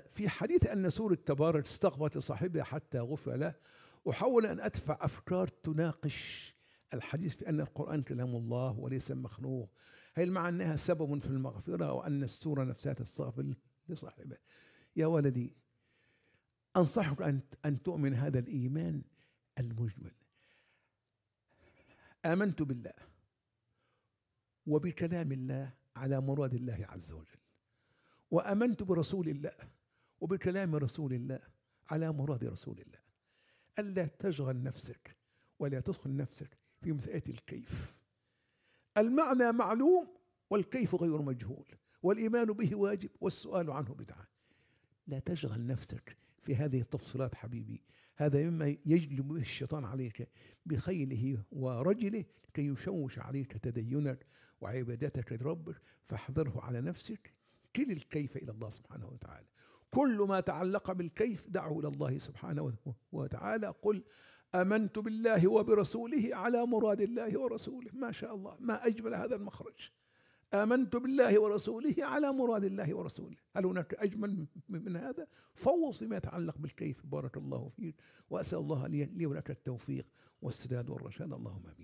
في حديث أن سورة تبارك استغفرت لصاحبها حتى غفر له أحاول أن أدفع أفكار تناقش الحديث في أن القرآن كلام الله وليس مخلوق هل مع أنها سبب في المغفرة وأن السورة نفسها تستغفر لصاحبها يا ولدي أنصحك أن أن تؤمن هذا الإيمان المجمل آمنت بالله وبكلام الله على مراد الله عز وجل وامنت برسول الله وبكلام رسول الله على مراد رسول الله الا تشغل نفسك ولا تدخل نفسك في مساله الكيف المعنى معلوم والكيف غير مجهول والايمان به واجب والسؤال عنه بدعه لا تشغل نفسك في هذه التفصيلات حبيبي هذا مما يجلب به الشيطان عليك بخيله ورجله كي يشوش عليك تدينك وعبادتك لربك فاحذره على نفسك كل الكيف إلى الله سبحانه وتعالى كل ما تعلق بالكيف دعه إلى الله سبحانه وتعالى قل آمنت بالله وبرسوله على مراد الله ورسوله ما شاء الله ما أجمل هذا المخرج آمنت بالله ورسوله على مراد الله ورسوله هل هناك أجمل من هذا فوص ما يتعلق بالكيف بارك الله فيك وأسأل الله لي ولك التوفيق والسداد والرشاد اللهم آمين